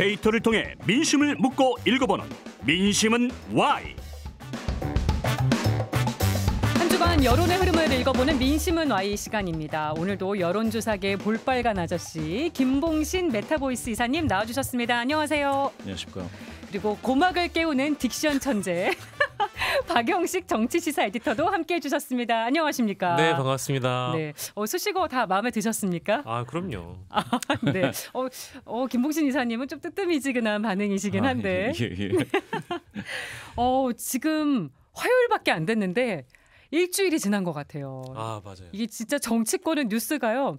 데이터를 통해 민심을 묻고 읽어보는 민심은 와이. 한 주간 여론의 흐름을 읽어보는 민심은 Y 시간입니다. 오늘도 여론조사계 볼빨간 아저씨 김봉신 메타보이스 이사님 나와주셨습니다. 안녕하세요. 안녕하십니까. 그리고 고막을 깨우는 딕션 천재 박영식 정치시사 에디터도 함께 해주셨습니다. 안녕하십니까? 네, 반갑습니다. 네, 어, 수식어 다 마음에 드셨습니까? 아, 그럼요. 아, 네. 어, 어, 김봉신 이사님은 좀뜨뜨미지근한 반응이시긴 아, 한데. 아, 예, 예. 예. 어, 지금 화요일밖에 안 됐는데 일주일이 지난 것 같아요. 아, 맞아요. 이게 진짜 정치권은 뉴스가요.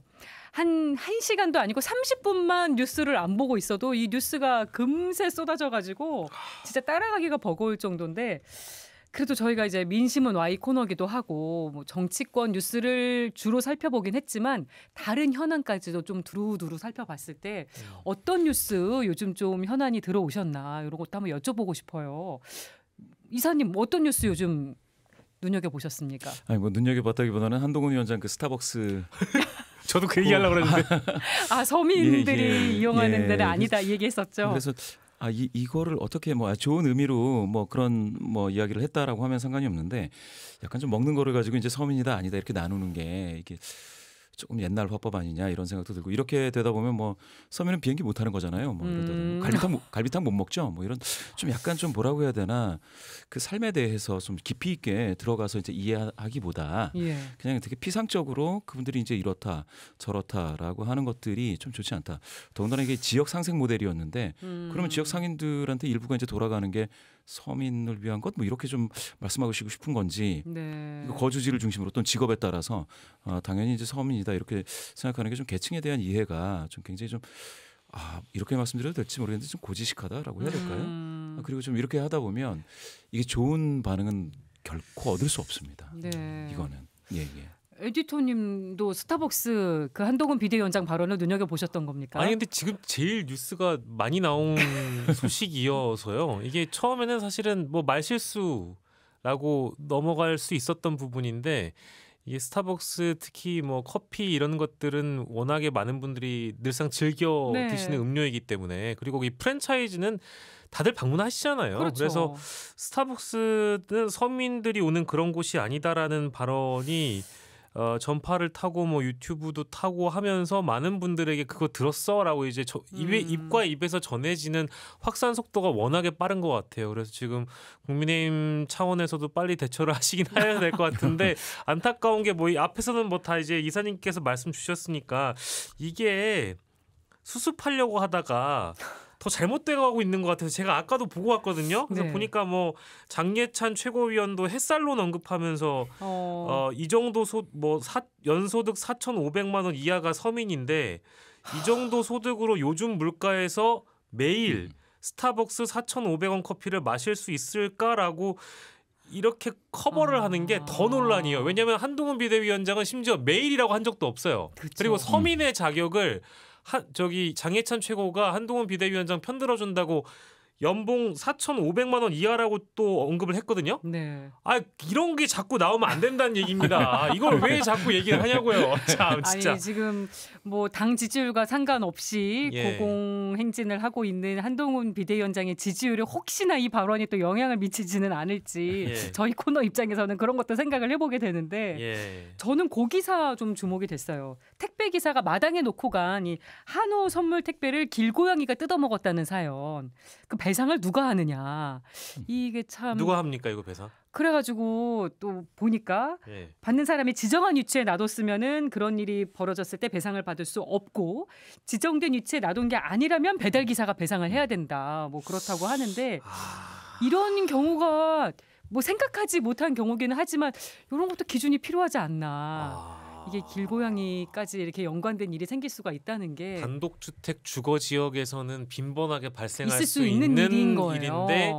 한 1시간도 아니고 30분만 뉴스를 안 보고 있어도 이 뉴스가 금세 쏟아져 가지고 아. 진짜 따라가기가 버거울 정도인데 그래도 저희가 이제 민심은 와이 코너기도 하고 뭐 정치권 뉴스를 주로 살펴보긴 했지만 다른 현안까지도 좀 두루두루 살펴봤을 때 음. 어떤 뉴스 요즘 좀 현안이 들어오셨나 이런 것도 한번 여쭤보고 싶어요. 이사님 어떤 뉴스 요즘 눈여겨 보셨습니까? 아니 뭐 눈여겨 봤다기보다는 한동훈 위원장 그 스타벅스 저도 그 얘기하려고 그랬는데 아 서민들이 예, 예, 이용하는 예. 데는 아니다 이 얘기했었죠. 그래서 아, 이, 이거를 어떻게 뭐 아, 좋은 의미로 뭐 그런 뭐 이야기를 했다라고 하면 상관이 없는데 약간 좀 먹는 거를 가지고 이제 서민이다 아니다 이렇게 나누는 게 이게 조금 옛날 화법 아니냐 이런 생각도 들고 이렇게 되다 보면 뭐 서민은 비행기 못 타는 거잖아요. 뭐 음. 갈비탕 갈비탕 못 먹죠. 뭐 이런 좀 약간 좀 뭐라고 해야 되나 그 삶에 대해서 좀 깊이 있게 들어가서 이제 이해하기보다 예. 그냥 되게 피상적으로 그분들이 이제 이렇다 저렇다라고 하는 것들이 좀 좋지 않다. 더군다나 이게 지역 상생 모델이었는데 음. 그러면 지역 상인들한테 일부가 이제 돌아가는 게 서민을 위한 것 뭐 이렇게 좀 말씀하시고 싶은 건지 네. 거주지를 중심으로 또는 직업에 따라서 아, 당연히 이제 서민이다 이렇게 생각하는 게 좀 계층에 대한 이해가 좀 굉장히 좀 아, 이렇게 말씀드려도 될지 모르겠는데 좀 고지식하다라고 해야 될까요? 음. 아, 그리고 좀 이렇게 하다 보면 이게 좋은 반응은 결코 얻을 수 없습니다. 네. 이거는. 예, 예. 에디터님도 스타벅스 그 한동훈 비대위원장 발언을 눈여겨 보셨던 겁니까? 아니 근데 지금 제일 뉴스가 많이 나온 소식이어서요. 이게 처음에는 사실은 뭐 말실수라고 넘어갈 수 있었던 부분인데 이게 스타벅스 특히 뭐 커피 이런 것들은 워낙에 많은 분들이 늘상 즐겨 네. 드시는 음료이기 때문에 그리고 이 프랜차이즈는 다들 방문하시잖아요. 그렇죠. 그래서 스타벅스는 서민들이 오는 그런 곳이 아니다라는 발언이 어, 전파를 타고 뭐 유튜브도 타고 하면서 많은 분들에게 그거 들었어라고 이제 저, 입에 음. 입과 입에서 전해지는 확산 속도가 워낙에 빠른 것 같아요. 그래서 지금 국민의힘 차원에서도 빨리 대처를 하시긴 해야 될 것 같은데 안타까운 게뭐 앞에서는 뭐다 이제 이사님께서 말씀 주셨으니까 이게 수습하려고 하다가 더 잘못돼가고 있는 것 같아서 제가 아까도 보고 왔거든요. 그래서 네. 보니까 뭐 장예찬 최고위원도 햇살로 언급하면서 어... 어이 정도 소 뭐 연소득 4,500만 원 이하가 서민인데 이 정도 소득으로 요즘 물가에서 매일 음. 스타벅스 4,500원 커피를 마실 수 있을까라고 이렇게 커버를 아... 하는 게 더 논란이에요. 왜냐하면 한동훈 비대위원장은 심지어 매일이라고 한 적도 없어요. 그쵸. 그리고 음. 서민의 음. 자격을 한 저기 장해찬 최고가 한동훈 비대위원장 편들어준다고 연봉 4,500만 원 이하라고 또 언급을 했거든요. 네. 아 이런 게 자꾸 나오면 안 된다는 얘기입니다. 이걸 왜 자꾸 얘기를 하냐고요. 참 진짜. 아니, 지금 뭐 당 지지율과 상관없이 예. 고공 행진을 하고 있는 한동훈 비대위원장의 지지율에 혹시나 이 발언이 또 영향을 미치지는 않을지 예. 저희 코너 입장에서는 그런 것도 생각을 해보게 되는데 예. 저는 고기사 좀 주목이 됐어요. 택배 기사가 마당에 놓고 간이 한우 선물 택배를 길고양이가 뜯어먹었다는 사연. 그 배상을 누가 하느냐 음. 이게 참 누가 합니까 이거 배상? 그래가지고 또 보니까 예. 받는 사람이 지정한 위치에 놔뒀으면은 그런 일이 벌어졌을 때 배상을 받을 수 없고 지정된 위치에 놔둔 게 아니라면 배달 음. 기사가 배상을 해야 된다 뭐 그렇다고 하는데 아. 이런 경우가 뭐 생각하지 못한 경우기는 하지만 이런 것도 기준이 필요하지 않나. 아... 이게 길고양이까지 이렇게 연관된 일이 생길 수가 있다는 게 단독주택 주거 지역에서는 빈번하게 발생할 수, 수, 있는, 일인 거예요. 일인데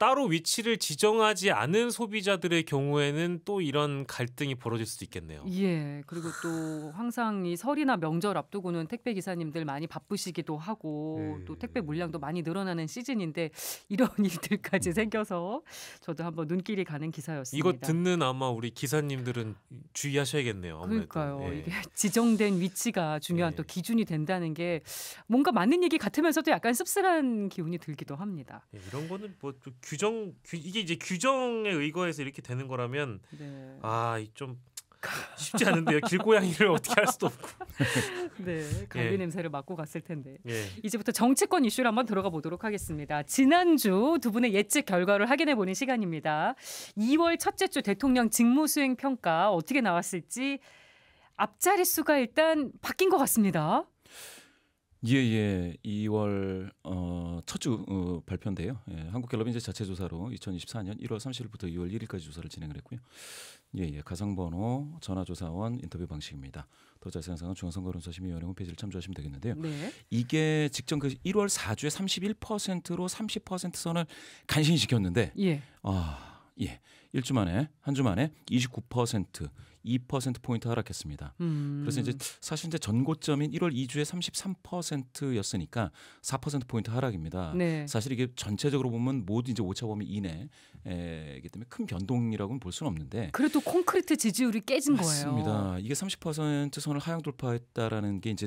따로 위치를 지정하지 않은 소비자들의 경우에는 또 이런 갈등이 벌어질 수도 있겠네요. 예. 그리고 또 항상 이 설이나 명절 앞두고는 택배 기사님들 많이 바쁘시기도 하고 음. 또 택배 물량도 많이 늘어나는 시즌인데 이런 일들까지 음. 생겨서 저도 한번 눈길이 가는 기사였습니다. 이거 듣는 아마 우리 기사님들은 주의하셔야겠네요. 아무래도. 그러니까요. 예. 이게 지정된 위치가 중요한 예. 또 기준이 된다는 게 뭔가 맞는 얘기 같으면서도 약간 씁쓸한 기운이 들기도 합니다. 예. 이런 거는 뭐 규정 규, 이게 이제 규정에 의거해서 이렇게 되는 거라면 네. 아좀 쉽지 않은데요. 길고양이를 어떻게 할 수도 없고. 네, 갈비 예. 냄새를 맡고 갔을 텐데. 예. 이제부터 정치권 이슈를 한번 들어가 보도록 하겠습니다. 지난주 두 분의 예측 결과를 확인해 보는 시간입니다. 2월 첫째 주 대통령 직무 수행 평가 어떻게 나왔을지 앞자리 수가 일단 바뀐 것 같습니다. 예예, 2월 예. 어, 첫주 어, 발표인데요. 예, 한국갤럽이 이제 자체 조사로 2024년 1월 30일부터 2월 1일까지 조사를 진행을 했고요. 예예, 예. 가상번호, 전화조사원 인터뷰 방식입니다. 더 자세한 사항은 중앙선거론사 심의위원회 홈페이지를 참조하시면 되겠는데요. 네. 이게 직전 그 1월 4주에 31%로 30% 선을 간신히 지켰는데, 예. 아 예. 일주 만에 한 주 만에 29% 2%포인트 하락했습니다. 음. 그래서 이제 사실 이제 전고점인 1월 2주에 33%였으니까 4%포인트 하락입니다. 네. 사실 이게 전체적으로 보면 모두 이제 오차 범위 이내이기 때문에 큰 변동이라고는 볼 수는 없는데 그래도 콘크리트 지지율이 깨진 맞습니다. 거예요. 맞습니다. 이게 30% 선을 하향 돌파했다라는 게 이제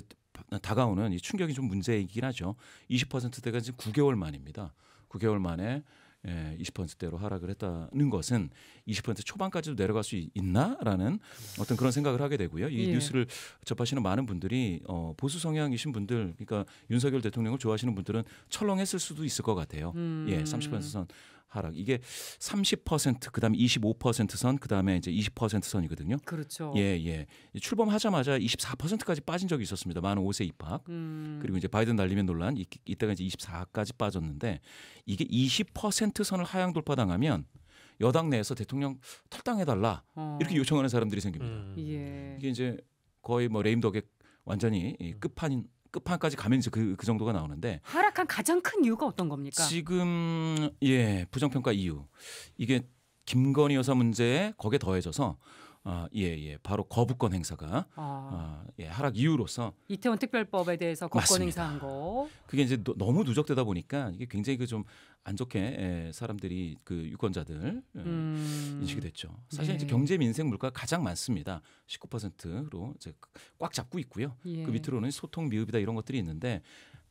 다가오는 이 충격이 좀 문제이긴 하죠. 20%대가 지금 9개월 만입니다. 9개월 만에 예, 20%대로 하락을 했다는 것은 20% 초반까지도 내려갈 수 있나라는 어떤 그런 생각을 하게 되고요. 이 예. 뉴스를 접하시는 많은 분들이 어, 보수 성향이신 분들, 그러니까 윤석열 대통령을 좋아하시는 분들은 철렁했을 수도 있을 것 같아요. 음. 예, 30%선 하락. 이게 30% 그다음에 25%선 그다음에 이제 20%선이거든요. 그렇죠. 예, 예. 출범하자마자 24%까지 빠진 적이 있었습니다. 만 5세 입학. 음. 그리고 이제 바이든 날리면 논란 이, 이때가 이제 24까지 빠졌는데 이게 20%선을 하향 돌파당하면 여당 내에서 대통령 탈당해 달라 어. 이렇게 요청하는 사람들이 생깁니다. 음. 예. 이게 이제 거의 뭐 레임덕의 완전히 음. 끝판인 끝판까지 가면 이제 그, 그 정도가 나오는데 하락한 가장 큰 이유가 어떤 겁니까? 지금 예 부정평가 이유 이게 김건희 여사 문제에 거기에 더해져서 아, 예, 예. 바로 거부권 행사가 아. 아 예, 하락 이유로서 이태원 특별법에 대해서 거부권 행사한 거. 그게 이제 너, 무 누적되다 보니까 이게 굉장히 그 좀 안 좋게 예, 사람들이 그 유권자들 예, 음. 인식이 됐죠. 사실 네. 이제 경제 민생 물가 가장 많습니다. 19%로 이제 꽉 잡고 있고요. 예. 그 밑으로는 소통 미흡이다 이런 것들이 있는데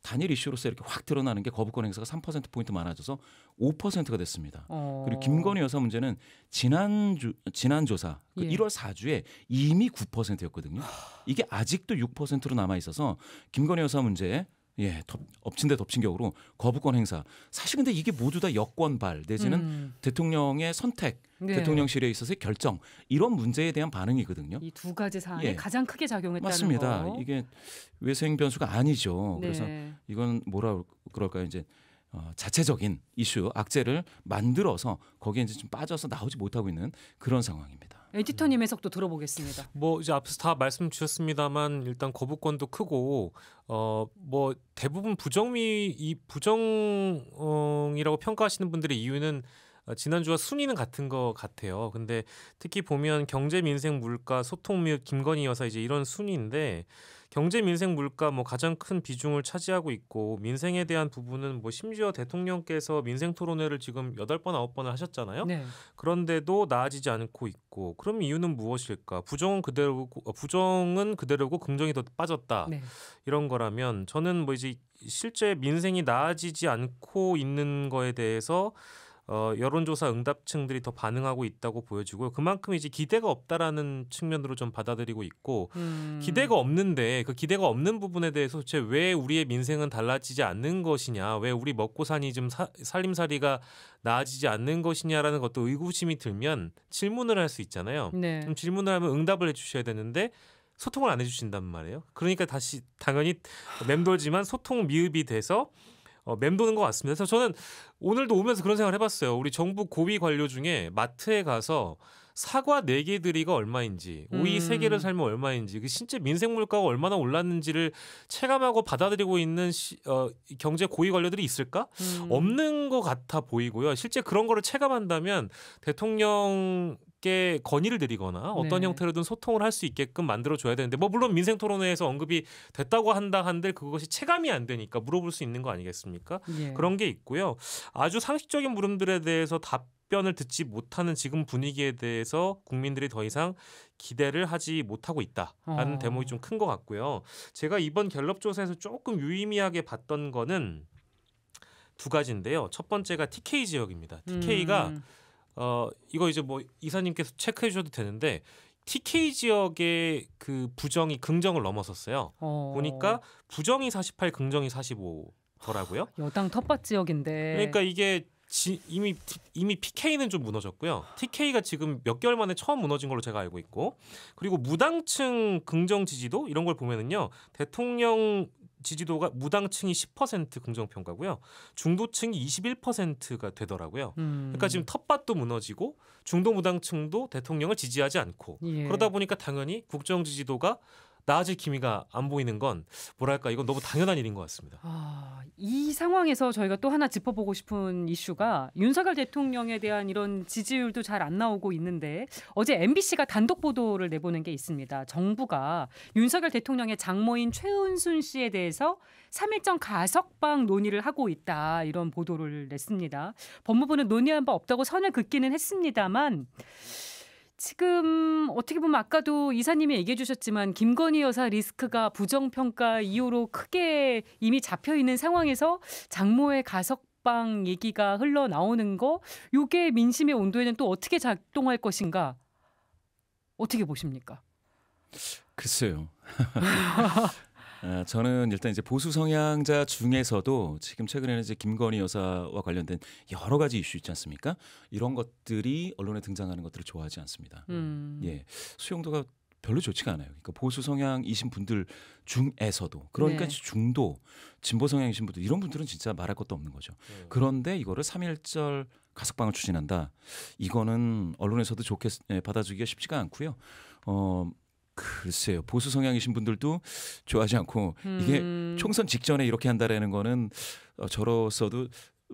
단일 이슈로서 이렇게 확 드러나는 게 거부권 행사가 3% 포인트 많아져서 5%가 됐습니다. 어. 그리고 김건희 여사 문제는 지난 주 지난 조사 그 예. 1월 4주에 이미 9%였거든요. 이게 아직도 6%로 남아 있어서 김건희 여사 문제에 예, 덮, 엎친 데 덮친 격으로 거부권 행사. 사실 근데 이게 모두 다 여권발 내지는 음. 대통령의 선택, 네. 대통령실에 있어서의 결정 이런 문제에 대한 반응이거든요. 이 두 가지 사안이 예. 가장 크게 작용했다는 맞습니다. 거. 이게 외생 변수가 아니죠. 네. 그래서 이건 뭐라 그럴까요? 이제 어, 자체적인 이슈 악재를 만들어서 거기에 이제 좀 빠져서 나오지 못하고 있는 그런 상황입니다. 에디터님 의속도 들어보겠습니다. 뭐 이제 앞서 다 말씀 주셨습니다만 일단 거부권도 크고 어 뭐 대부분 부정미 이 부정이라고 평가하시는 분들의 이유는 어, 지난주와 순위는 같은 것 같아요. 근데 특히 보면 경제 민생 물가 소통 및 김건희 여사 이제 이런 순위인데 경제 민생 물가 뭐 가장 큰 비중을 차지하고 있고 민생에 대한 부분은 뭐 심지어 대통령께서 민생 토론회를 지금 여덟 번 아홉 번을 하셨잖아요. 네. 그런데도 나아지지 않고 있고 그럼 이유는 무엇일까? 부정은 그대로고 어, 부정은 그대로고 긍정이 더 빠졌다. 네. 이런 거라면 저는 뭐 이제 실제 민생이 나아지지 않고 있는 거에 대해서 어, 여론조사 응답층들이 더 반응하고 있다고 보여지고 그만큼 이제 기대가 없다라는 측면으로 좀 받아들이고 있고 음. 기대가 없는데 그 기대가 없는 부분에 대해서 도대체 왜 우리의 민생은 달라지지 않는 것이냐 왜 우리 먹고 사니 좀 사, 살림살이가 나아지지 않는 것이냐라는 것도 의구심이 들면 질문을 할 수 있잖아요. 네. 그럼 질문을 하면 응답을 해주셔야 되는데 소통을 안 해주신단 말이에요. 그러니까 다시 당연히 맴돌지만 소통 미흡이 돼서 어, 맴도는 것 같습니다. 그래서 저는 오늘도 오면서 그런 생각을 해봤어요. 우리 정부 고위 관료 중에 마트에 가서 사과 4개 들이가 얼마인지, 오이 3개를 음. 살면 얼마인지, 그 실제 민생 물가가 얼마나 올랐는지를 체감하고 받아들이고 있는 시, 어, 경제 고위 관료들이 있을까? 음. 없는 것 같아 보이고요. 실제 그런 거를 체감한다면 대통령 있게 건의를 드리거나 어떤 네. 형태로든 소통을 할 수 있게끔 만들어 줘야 되는데 뭐 물론 민생 토론회에서 언급이 됐다고 한다 한들 그것이 체감이 안 되니까 물어볼 수 있는 거 아니겠습니까? 예. 그런 게 있고요. 아주 상식적인 물음들에 대해서 답변을 듣지 못하는 지금 분위기에 대해서 국민들이 더 이상 기대를 하지 못하고 있다라는 어. 대목이 좀 큰 것 같고요. 제가 이번 갤럽 조사에서 조금 유의미하게 봤던 거는 두 가지인데요. 첫 번째가 TK 지역입니다. TK가 음. 어 이거 이제 뭐 이사님께서 체크해 주셔도 되는데 TK 지역의 그 부정이 긍정을 넘어섰어요. 어. 보니까 부정이 48, 긍정이 45더라고요. 여당 텃밭 지역인데. 그러니까 이게 지, 이미 이미 PK는 좀 무너졌고요. TK가 지금 몇 개월 만에 처음 무너진 걸로 제가 알고 있고 그리고 무당층 긍정 지지도 이런 걸 보면은요 대통령 지지도가 무당층이 10% 긍정 평가고요. 중도층이 21%가 되더라고요. 음. 그러니까 지금 텃밭도 무너지고 중도 무당층도 대통령을 지지하지 않고 예. 그러다 보니까 당연히 국정 지지도가 나아질 기미가 안 보이는 건 뭐랄까 이건 너무 당연한 일인 것 같습니다. 아, 이 상황에서 저희가 또 하나 짚어보고 싶은 이슈가 윤석열 대통령에 대한 이런 지지율도 잘 안 나오고 있는데 어제 MBC가 단독 보도를 내보낸 게 있습니다. 정부가 윤석열 대통령의 장모인 최은순 씨에 대해서 3일정 가석방 논의를 하고 있다 이런 보도를 냈습니다. 법무부는 논의한 바 없다고 선을 긋기는 했습니다만 지금 어떻게 보면 아까도 이사님이 얘기해 주셨지만 김건희 여사 리스크가 부정평가 이후로 크게 이미 잡혀 있는 상황에서 장모의 가석방 얘기가 흘러나오는 거 요게 민심의 온도에는 또 어떻게 작동할 것인가 어떻게 보십니까? 글쎄요. 아, 저는 일단 이제 보수 성향자 중에서도 지금 최근에는 이제 김건희 여사와 관련된 여러 가지 이슈 있지 않습니까? 이런 것들이 언론에 등장하는 것들을 좋아하지 않습니다. 음. 예, 수용도가 별로 좋지가 않아요. 그러니까 보수 성향이신 분들 중에서도 그러니까 네. 중도 진보 성향이신 분들 이런 분들은 진짜 말할 것도 없는 거죠. 음. 그런데 이거를 3 1절 가석방을 추진한다. 이거는 언론에서도 좋게 예, 받아주기가 쉽지가 않고요. 어, 글쎄요 보수 성향이신 분들도 좋아하지 않고 음. 이게 총선 직전에 이렇게 한다라는 거는 어, 저로서도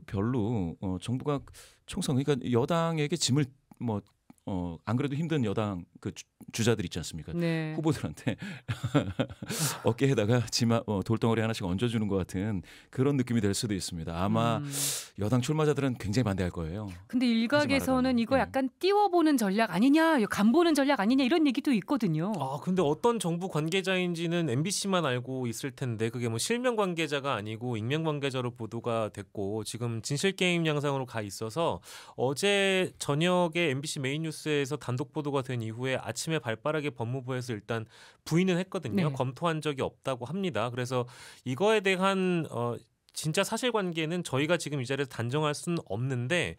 별로 어, 정부가 총선 그러니까 여당에게 짐을 뭐 어, 안 그래도 힘든 여당 그 주, 자들 있지 않습니까? 네. 후보들한테 어깨에다가 지마 어, 돌덩어리 하나씩 얹어주는 것 같은 그런 느낌이 될 수도 있습니다. 아마 음. 여당 출마자들은 굉장히 반대할 거예요. 근데 일각에서는 이거 네. 약간 띄워보는 전략 아니냐, 간보는 전략 아니냐 이런 얘기도 있거든요. 아 근데 어떤 정부 관계자인지는 MBC만 알고 있을 텐데 그게 뭐 실명 관계자가 아니고 익명 관계자로 보도가 됐고 지금 진실 게임 양상으로 가 있어서 어제 저녁에 MBC 메인 뉴 연합뉴스에서 단독 보도가 된 이후에 아침에 발빠르게 법무부에서 일단 부인은 했거든요. 네. 검토한 적이 없다고 합니다. 그래서 이거에 대한 어, 진짜 사실관계는 저희가 지금 이 자리에서 단정할 수는 없는데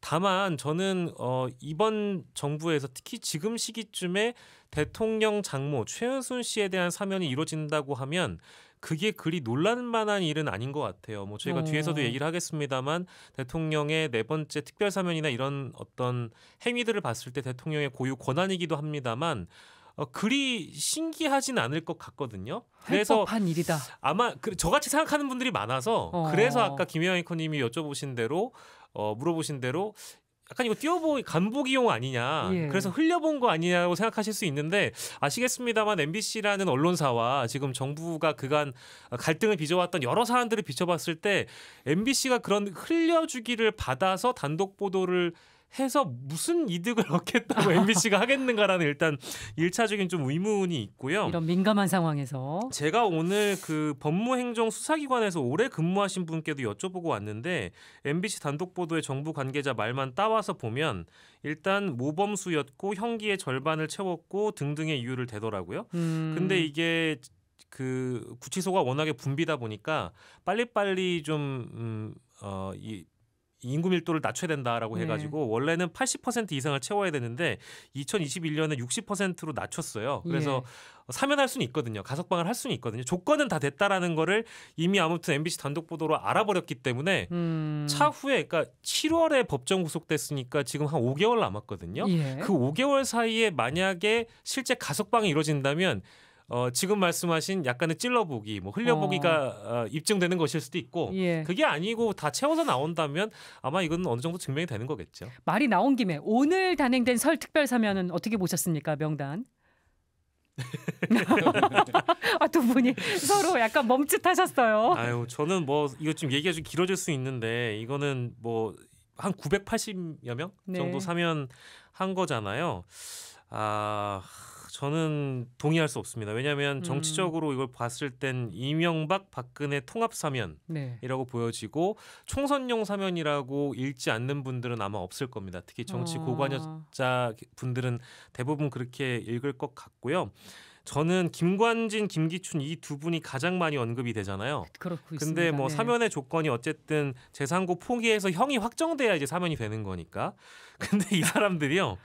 다만 저는 어 이번 정부에서 특히 지금 시기쯤에 대통령 장모 최은순 씨에 대한 사면이 이루어진다고 하면 그게 그리 논란만한 일은 아닌 것 같아요. 뭐 저희가 어. 네. 뒤에서도 얘기를 하겠습니다만 대통령의 네 번째 특별 사면이나 이런 어떤 행위들을 봤을 때 대통령의 고유 권한이기도 합니다만 어, 그리 신기하진 않을 것 같거든요. 그래서 한 일이다. 아마 그, 저같이 생각하는 분들이 많아서 어. 그래서 아까 김혜영 이커님이 여쭤보신 대로 어, 물어보신 대로 약간 이거 띄워보 간보기용 아니냐 예. 그래서 흘려본 거 아니냐고 생각하실 수 있는데 아시겠습니다만 MBC라는 언론사와 지금 정부가 그간 갈등을 빚어왔던 여러 사안들을 비춰봤을 때 MBC가 그런 흘려주기를 받아서 단독 보도를 해서 무슨 이득을 얻겠다고 MBC가 하겠는가라는 일단 일차적인 좀 의문이 있고요. 이런 민감한 상황에서 제가 오늘 그 법무행정 수사기관에서 오래 근무하신 분께도 여쭤보고 왔는데 MBC 단독 보도의 정부 관계자 말만 따와서 보면 일단 모범수였고 형기의 절반을 채웠고 등등의 이유를 대더라고요. 음. 근데 이게 그 구치소가 워낙에 붐비다 보니까 빨리빨리 좀 음, 어, 이 인구 밀도를 낮춰야 된다라고 네. 해가지고 원래는 80% 이상을 채워야 되는데 2021년에 60%로 낮췄어요. 그래서 예. 사면할 수는 있거든요. 가석방을 할 수는 있거든요. 조건은 다 됐다라는 거를 이미 아무튼 MBC 단독 보도로 알아버렸기 때문에 음. 차후에 그러니까 7월에 법정 구속됐으니까 지금 한 5개월 남았거든요. 예. 그 5개월 사이에 만약에 실제 가석방이 이루어진다면 어, 지금 말씀하신 약간의 찔러보기, 뭐 흘려보기가 어. 어, 입증되는 것일 수도 있고 예. 그게 아니고 다 채워서 나온다면 아마 이건 어느 정도 증명이 되는 거겠죠. 말이 나온 김에 오늘 단행된 설 특별 사면은 어떻게 보셨습니까, 명단? 아, 두 분이 서로 약간 멈칫하셨어요. 아유, 저는 뭐 이거 좀 얘기가 좀 길어질 수 있는데 이거는 뭐 한 980여 명 네. 정도 네. 사면 한 거잖아요. 아. 저는 동의할 수 없습니다. 왜냐하면 음. 정치적으로 음. 이걸 봤을 땐 이명박 박근혜 통합 사면이라고 네. 보여지고 총선용 사면이라고 읽지 않는 분들은 아마 없을 겁니다. 특히 정치 어. 고관여자 분들은 대부분 그렇게 읽을 것 같고요. 저는 김관진, 김기춘 이 두 분이 가장 많이 언급이 되잖아요. 그, 그렇고 근데 있습니다. 뭐 네. 사면의 조건이 어쨌든 재산고 포기해서 형이 확정돼야 이제 사면이 되는 거니까. 근데 이 사람들이요.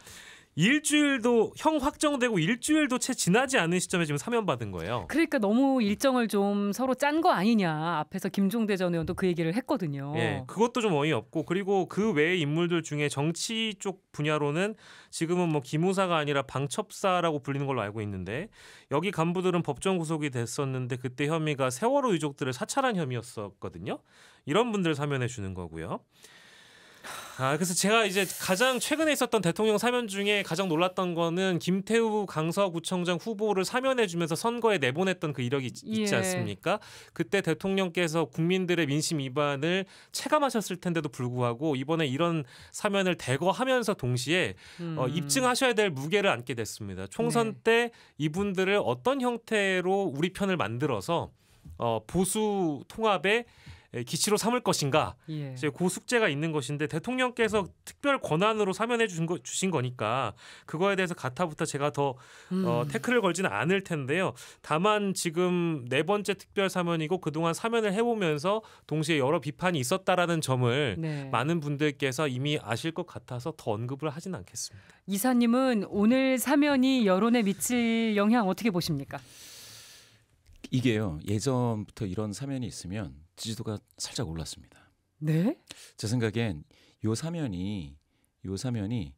일주일도 형 확정되고 일주일도 채 지나지 않은 시점에 지금 사면 받은 거예요. 그러니까 너무 일정을 좀 서로 짠 거 아니냐 앞에서 김종대 전 의원도 그 얘기를 했거든요. 예, 그것도 좀 어이없고 그리고 그 외의 인물들 중에 정치 쪽 분야로는 지금은 뭐 기무사가 아니라 방첩사라고 불리는 걸로 알고 있는데 여기 간부들은 법정 구속이 됐었는데 그때 혐의가 세월호 유족들을 사찰한 혐의였었거든요. 이런 분들 사면해 주는 거고요. 아 그래서 제가 이제 가장 최근에 있었던 대통령 사면 중에 가장 놀랐던 거는 김태우 강서구청장 후보를 사면해주면서 선거에 내보냈던 그 이력이 있, 지 예. 않습니까? 그때 대통령께서 국민들의 민심 위반을 체감하셨을 텐데도 불구하고 이번에 이런 사면을 대거 하면서 동시에 어, 음. 어, 입증하셔야 될 무게를 안게 됐습니다. 총선 네. 때 이분들을 어떤 형태로 우리 편을 만들어서 어, 보수 통합에 예, 기치로 삼을 것인가 예. 이제 그 숙제가 있는 것인데 대통령께서 특별 권한으로 사면해 주신, 거, 주신 거니까 그거에 대해서 가타부터 제가 더 음. 어, 태클을 걸지는 않을 텐데요. 다만 지금 네 번째 특별 사면이고 그동안 사면을 해보면서 동시에 여러 비판이 있었다라는 점을 네. 많은 분들께서 이미 아실 것 같아서 더 언급을 하진 않겠습니다. 이사님은 오늘 사면이 여론에 미칠 영향 어떻게 보십니까? 이게요 예전부터 이런 사면이 있으면 지지도가 살짝 올랐습니다. 네? 제 생각엔 요 사면이 요 사면이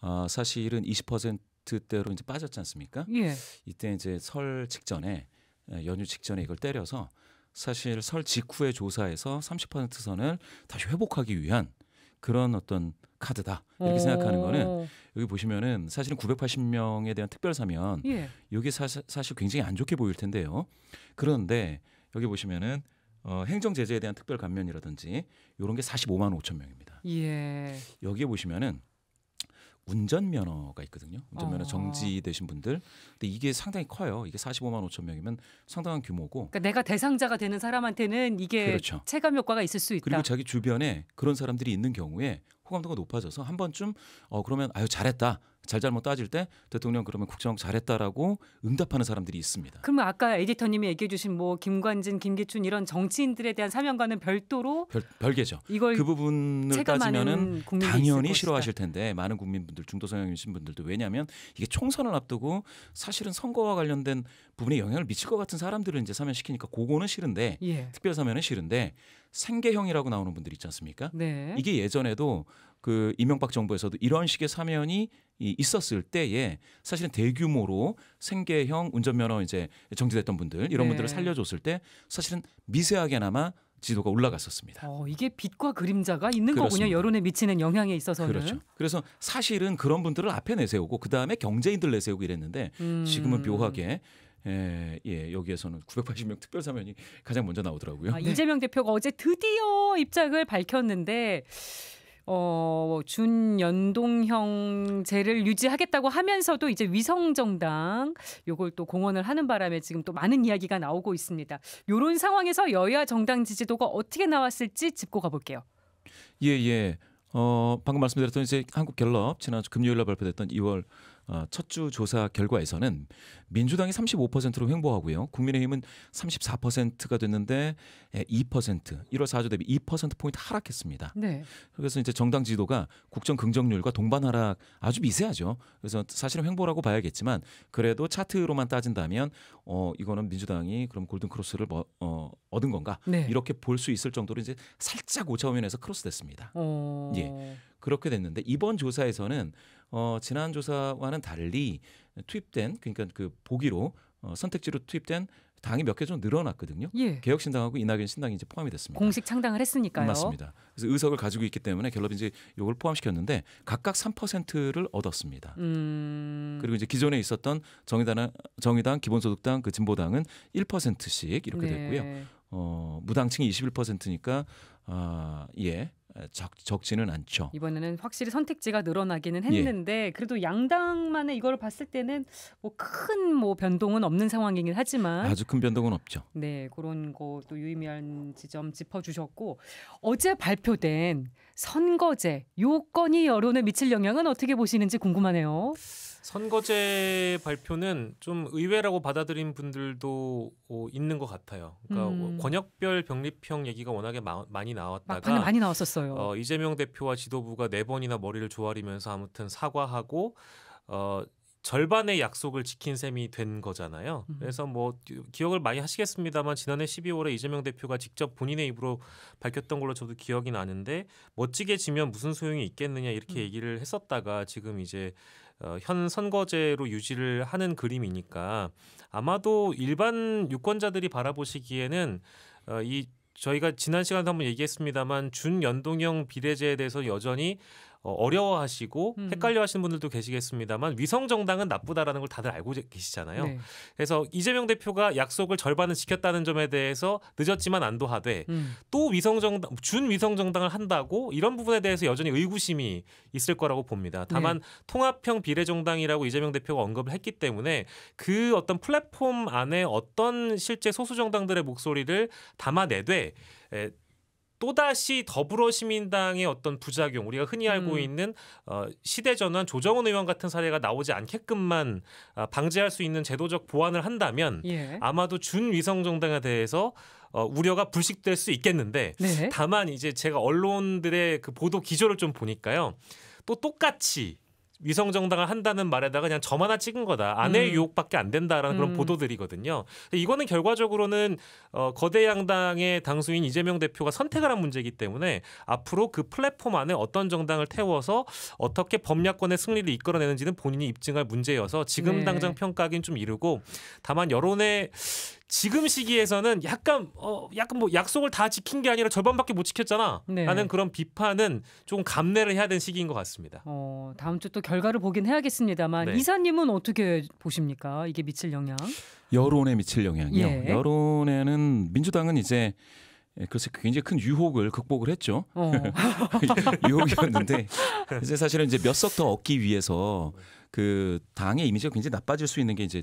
아, 사실은 20%대로 이제 빠졌지 않습니까? 예. 이때 이제 설 직전에 예, 연휴 직전에 이걸 때려서 사실 설 직후에 조사해서30% 선을 다시 회복하기 위한 그런 어떤 카드다 이렇게 오. 생각하는 거는 여기 보시면은 사실은 980명에 대한 특별 사면 예. 이게 사, 사실 굉장히 안 좋게 보일 텐데요. 그런데 여기 보시면은 어, 행정 제재에 대한 특별 감면이라든지 이런 게 45만 5천 명입니다. 예. 여기에 보시면은 운전면허가 있거든요. 운전면허 어. 정지되신 분들. 근데 이게 상당히 커요. 이게 45만 5천 명이면 상당한 규모고. 그러니까 내가 대상자가 되는 사람한테는 이게 그렇죠. 체감 효과가 있을 수 있다. 그리고 자기 주변에 그런 사람들이 있는 경우에 호감도가 높아져서 한 번쯤 어 그러면 아유 잘했다. 잘잘못 따질 때 대통령 그러면 국정 잘했다라고 응답하는 사람들이 있습니다. 그러면 아까 에디터님이 얘기해 주신 뭐 김관진, 김기춘 이런 정치인들에 대한 사명과는 별도로 별, 별개죠. 이걸 그 부분을 따지면은 당연히 싫어하실 텐데 많은 국민분들 중도 성향이신 분들도 왜냐하면 이게 총선을 앞두고 사실은 선거와 관련된 부분에 영향을 미칠 것 같은 사람들을 이제 사면시키니까 그거는 싫은데 예. 특별 사면은 싫은데 생계형이라고 나오는 분들 있지 않습니까? 네. 이게 예전에도 그 이명박 정부에서도 이런 식의 사면이 있었을 때에 사실은 대규모로 생계형 운전면허 이제 정지됐던 분들 이런 네. 분들을 살려줬을 때 사실은 미세하게나마 지도가 올라갔었습니다. 어, 이게 빛과 그림자가 있는 그렇습니다. 거군요. 여론에 미치는 영향에 있어서는. 그렇죠. 그래서 사실은 그런 분들을 앞에 내세우고 그 다음에 경제인들 내세우고 이랬는데 음. 지금은 묘하게 예, 예, 여기에서는 980명 특별 사면이 가장 먼저 나오더라고요. 아, 네. 이재명 대표가 어제 드디어 입장을 밝혔는데 어, 준연동형제를 유지하겠다고 하면서도 이제 위성정당 요걸 또 공언을 하는 바람에 지금 또 많은 이야기가 나오고 있습니다. 요런 상황에서 여야 정당 지지도가 어떻게 나왔을지 짚고 가볼게요. 예, 예. 어, 방금 말씀드렸던 이제 한국 갤럽 지난 금요일 날 발표됐던 2월 어, 첫주 조사 결과에서는 민주당이 35%로 횡보하고요. 국민의힘은 34%가 됐는데 2% 1월 4주 대비 2%포인트 하락했습니다. 네. 그래서 이제 정당 지도가 국정 긍정률과 동반 하락 아주 미세하죠. 그래서 사실은 횡보라고 봐야겠지만 그래도 차트로만 따진다면 어 이거는 민주당이 그럼 골든 크로스를 뭐, 어, 얻은 건가 네. 이렇게 볼 수 있을 정도로 이제 살짝 오차오면에서 크로스됐습니다. 어... 예. 그렇게 됐는데 이번 조사에서는 어, 지난 조사와는 달리 투입된 그러니까 그 보기로 어, 선택지로 투입된 당이 몇 개 좀 늘어났거든요. 예. 개혁신당하고 이낙연 신당이 이제 포함이 됐습니다. 공식 창당을 했으니까요. 맞습니다. 그래서 의석을 가지고 있기 때문에 결론 이 이제 요걸 포함시켰는데 각각 3%를 얻었습니다. 음... 그리고 이제 기존에 있었던 정의당, 정의당, 기본소득당, 그 진보당은 1%씩 이렇게 네. 됐고요. 어, 무당층이 21%니까 아, 예. 적, 적지는 않죠. 이번에는 확실히 선택지가 늘어나기는 예. 했는데 예. 그래도 양당만의 이걸 봤을 때는 뭐 큰뭐 뭐 변동은 없는 상황이긴 하지만 아주 큰 변동은 없죠. 네, 그런 것도 유의미한 지점 짚어주셨고 어제 발표된 선거제 요건이 여론에 미칠 영향은 어떻게 보시는지 궁금하네요. 선거제 발표는 좀 의외라고 받아들인 분들도 어, 있는 것 같아요. 그러니까 뭐 음. 권역별 병립형 얘기가 워낙에 마, 많이 나왔다가 많이 나왔었어요. 어, 이재명 대표와 지도부가 네 번이나 머리를 조아리면서 아무튼 사과하고 어, 절반의 약속을 지킨 셈이 된 거잖아요. 음. 그래서 뭐 기억을 많이 하시겠습니다만 지난해 12월에 이재명 대표가 직접 본인의 입으로 밝혔던 걸로 저도 기억이 나는데 멋지게 지면 무슨 소용이 있겠느냐 이렇게 음. 얘기를 했었다가 지금 이제 어, 현 선거제로 유지를 하는 그림이니까 아마도 일반 유권자들이 바라보시기에는 어, 이 저희가 지난 시간에 한번 얘기했습니다만 준연동형 비례제에 대해서 여전히 어, 어려워하시고 음. 헷갈려하시는 분들도 계시겠습니다만 위성 정당은 나쁘다라는 걸 다들 알고 계시잖아요. 네. 그래서 이재명 대표가 약속을 절반은 지켰다는 점에 대해서 늦었지만 안도하되 음. 또 위성 정당 준 위성 정당을 한다고 이런 부분에 대해서 여전히 의구심이 있을 거라고 봅니다. 다만 네. 통합형 비례정당이라고 이재명 대표가 언급을 했기 때문에 그 어떤 플랫폼 안에 어떤 실제 소수 정당들의 목소리를 담아내되 에, 또다시 더불어시민당의 어떤 부작용 우리가 흔히 음. 알고 음. 있는 어, 시대전환 조정원 의원 같은 사례가 나오지 않게끔만 어, 방지할 수 있는 제도적 보완을 한다면 예. 아마도 준위성 정당에 대해서 어, 우려가 불식될 수 있겠는데 네. 다만 이제 제가 언론들의 그 보도 기조를 좀 보니까요 또 똑같이 위성 정당을 한다는 말에다가 그냥 점 하나 찍은 거다. 아내 음. 유혹밖에 안 된다라는 그런 음. 보도들이거든요. 이거는 결과적으로는 어, 거대 양당의 당수인 이재명 대표가 선택을 한 문제이기 때문에 앞으로 그 플랫폼 안에 어떤 정당을 태워서 어떻게 법야권의 승리를 이끌어내는지는 본인이 입증할 문제여서 지금 네. 당장 평가하기는 좀 이르고 다만 여론의 지금 시기에서는 약간 어 약간 뭐 약속을 다 지킨 게 아니라 절반밖에 못 지켰잖아. 네. 라는 그런 비판은 조금 감내를 해야 되는 시기인 것 같습니다. 어, 다음 주 또 결과를 보긴 해야겠습니다만 네. 이사님은 어떻게 보십니까? 이게 미칠 영향? 여론에 미칠 영향이요. 예. 여론에는 민주당은 이제 예, 그래서 굉장히 큰 유혹을 극복을 했죠. 어. 유혹이었는데 이제 사실은 이제 몇 석 더 얻기 위해서 그 당의 이미지가 굉장히 나빠질 수 있는 게 이제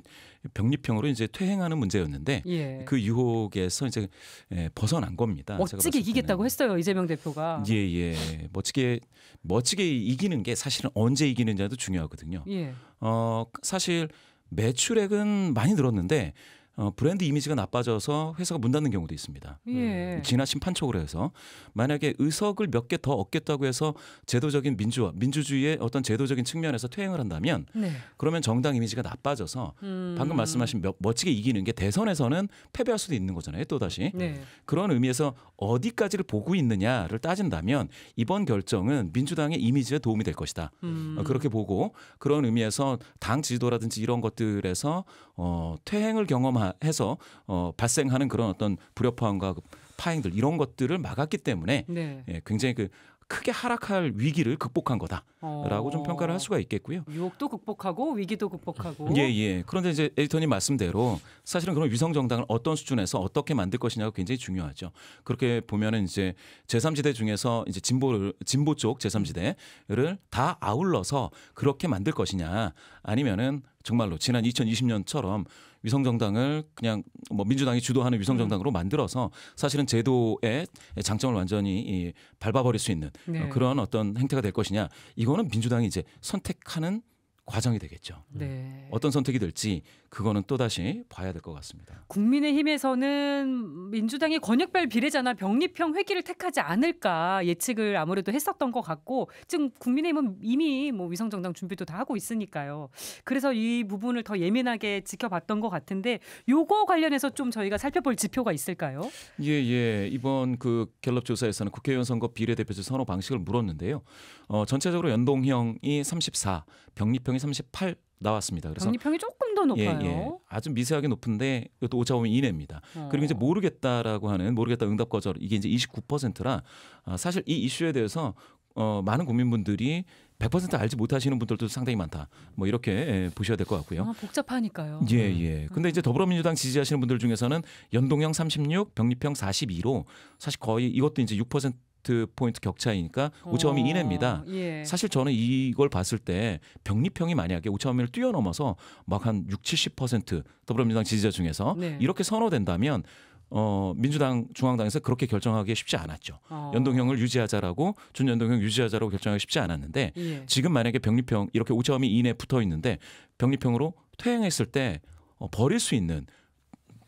병립형으로 이제 퇴행하는 문제였는데 예. 그 유혹에서 이제 예, 벗어난 겁니다. 멋지게 이기겠다고 했어요 이재명 대표가. 예예 예. 멋지게 멋지게 이기는 게 사실은 언제 이기는지도 중요하거든요. 예. 어 사실 매출액은 많이 늘었는데 어, 브랜드 이미지가 나빠져서 회사가 문 닫는 경우도 있습니다. 예. 지나친 음, 판촉으로 해서 만약에 의석을 몇 개 더 얻겠다고 해서 제도적인 민주화, 민주주의의 어떤 제도적인 측면에서 퇴행을 한다면 네. 그러면 정당 이미지가 나빠져서 음. 방금 말씀하신 멋지게 이기는 게 대선에서는 패배할 수도 있는 거잖아요. 또 다시 네. 그런 의미에서 어디까지를 보고 있느냐를 따진다면 이번 결정은 민주당의 이미지에 도움이 될 것이다. 음. 어, 그렇게 보고 그런 의미에서 당 지도라든지 이런 것들에서 어, 퇴행을 경험해서 어, 발생하는 그런 어떤 불협화음과 그 파행들 이런 것들을 막았기 때문에 네. 예, 굉장히 그 크게 하락할 위기를 극복한 거다라고 어... 좀 평가를 할 어. 수가 있겠고요. 유혹도 극복하고 위기도 극복하고. 예, 예. 그런데 이제 에디터님 말씀대로 사실은 그런 위성 정당을 어떤 수준에서 어떻게 만들 것이냐가 굉장히 중요하죠. 그렇게 보면은 이제 제3지대 중에서 이제 진보를 진보 쪽 제3지대를 다 아울러서 그렇게 만들 것이냐 아니면은 정말로 지난 2020년처럼 위성 정당을 그냥 뭐 민주당이 주도하는 위성 정당으로 음. 만들어서 사실은 제도의 장점을 완전히 밟아버릴 수 있는 네. 그런 어떤 행태가 될 것이냐 이거는 민주당이 이제 선택하는 과정이 되겠죠. 네. 어떤 선택이 될지 그거는 또 다시 봐야 될 것 같습니다. 국민의힘에서는 민주당이 권역별 비례자나 병립형 회기를 택하지 않을까 예측을 아무래도 했었던 것 같고 지금 국민의힘은 이미 뭐 위성정당 준비도 다 하고 있으니까요. 그래서 이 부분을 더 예민하게 지켜봤던 것 같은데 요거 관련해서 좀 저희가 살펴볼 지표가 있을까요? 예예 예. 이번 그 갤럽 조사에서는 국회의원 선거 비례대표제 선호 방식을 물었는데요. 어, 전체적으로 연동형이 34, 병립형 병이 38 나왔습니다. 그래서 병이 조금 더 예, 높아요. 예, 예. 아주 미세하게 높은데 이것도 오차범위 이내입니다. 어. 그리고 이제 모르겠다라고 하는 모르겠다 응답 거절 이게 이제 29%라 아, 사실 이 이슈에 대해서 어, 많은 국민분들이 100% 알지 못하시는 분들도 상당히 많다. 뭐 이렇게 예, 보셔야 될 것 같고요. 아, 복잡하니까요. 예, 네. 예. 근데 음. 이제 더불어민주당 지지하시는 분들 중에서는 연동형 36, 병립형 42로 사실 거의 이것도 이제 6% 퍼센트 포인트 격차이니까 5차범위 어, 이내입니다. 예. 사실 저는 이걸 봤을 때 병립형이 만약에 5차범위를 뛰어넘어서 막 한 6, 70% 더불어민주당 지지자 중에서 네. 이렇게 선호된다면 어, 민주당 중앙당에서 그렇게 결정하기 쉽지 않았죠. 어. 연동형을 유지하자라고 준연동형 유지하자라고 결정하기 쉽지 않았는데 예. 지금 만약에 병립형 이렇게 5차범위 이내 에 붙어 있는데 병립형으로 퇴행했을 때 어, 버릴 수 있는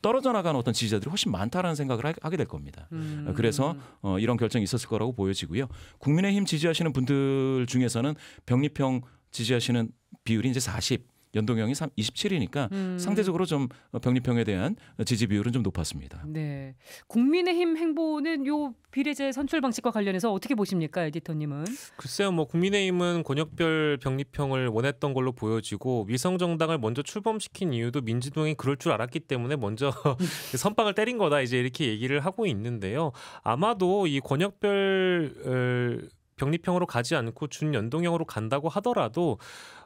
떨어져 나간 어떤 지지자들이 훨씬 많다라는 생각을 하게 될 겁니다. 음. 그래서 어, 이런 결정이 있었을 거라고 보여지고요. 국민의힘 지지하시는 분들 중에서는 병립형 지지하시는 비율이 이제 40. 연동형이 27이니까 음. 상대적으로 좀 어, 병립형에 대한 지지 비율은 좀 높았습니다. 네. 국민의힘 행보는 요 비례제 선출 방식과 관련해서 어떻게 보십니까, 에디터님은? 글쎄요, 뭐 국민의힘은 권역별 병립형을 원했던 걸로 보여지고 위성 정당을 먼저 출범시킨 이유도 민주당이 그럴 줄 알았기 때문에 먼저 선빵을 때린 거다 이제 이렇게 얘기를 하고 있는데요. 아마도 이 권역별 병립형으로 가지 않고 준연동형으로 간다고 하더라도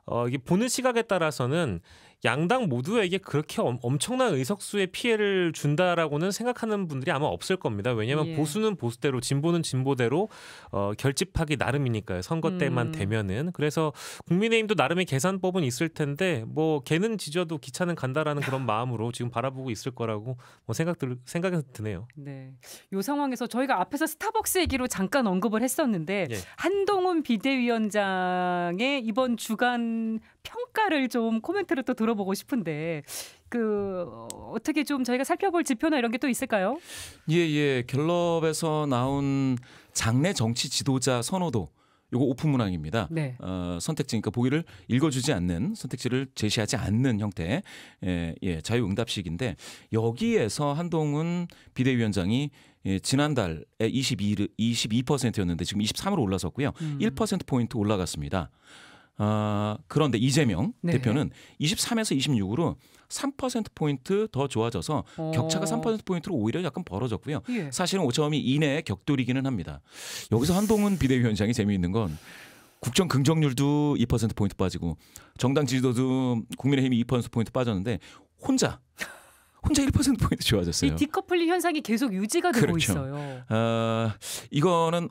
어, 이게 보는 시각에 따라서는 양당 모두에게 그렇게 엄, 청난 의석수의 피해를 준다라고는 생각하는 분들이 아마 없을 겁니다. 왜냐하면 예. 보수는 보수대로 진보는 진보대로 어, 결집하기 나름이니까요. 선거 음. 때만 음. 되면은 그래서 국민의힘도 나름의 계산법은 있을 텐데 뭐 개는 지져도 기차는 간다라는 그런 마음으로 지금 바라보고 있을 거라고 뭐 생각들 생각이 드네요. 네, 요 상황에서 저희가 앞에서 스타벅스 얘기로 잠깐 언급을 했었는데 예. 한동훈 비대위원장의 이번 주간 평가를 좀코멘트로또 들어보고 싶은데 그 어떻게 좀 저희가 살펴볼 지표나 이런 게 또 있을까요? 예, 예. 갤럽에서 나온 장래 정치 지도자 선호도 요거 오픈 문항입니다. 네. 어, 선택지, 그러니까 보기를 읽어주지 않는 선택지를 제시하지 않는 형태, 예, 예, 자유응답식인데 여기에서 한동훈 비대위원장이 예, 지난달에 22, 22%였는데 지금 23으로 올라섰고요. 음. 1% 포인트 올라갔습니다. 어, 그런데 이재명 네. 대표는 23에서 26으로 3%포인트 더 좋아져서 오. 어. 격차가 3%포인트로 오히려 약간 벌어졌고요. 예. 사실은 5차범위 이내의 격돌이기는 합니다. 여기서 한동훈 비대위원장이 재미있는 건 국정 긍정률도 2%포인트 빠지고 정당 지지도도 국민의힘이 2%포인트 빠졌는데 혼자 혼자 1%포인트 좋아졌어요. 이 디커플링 현상이 계속 유지가 되고 그렇죠. 있어요. 어, 이거는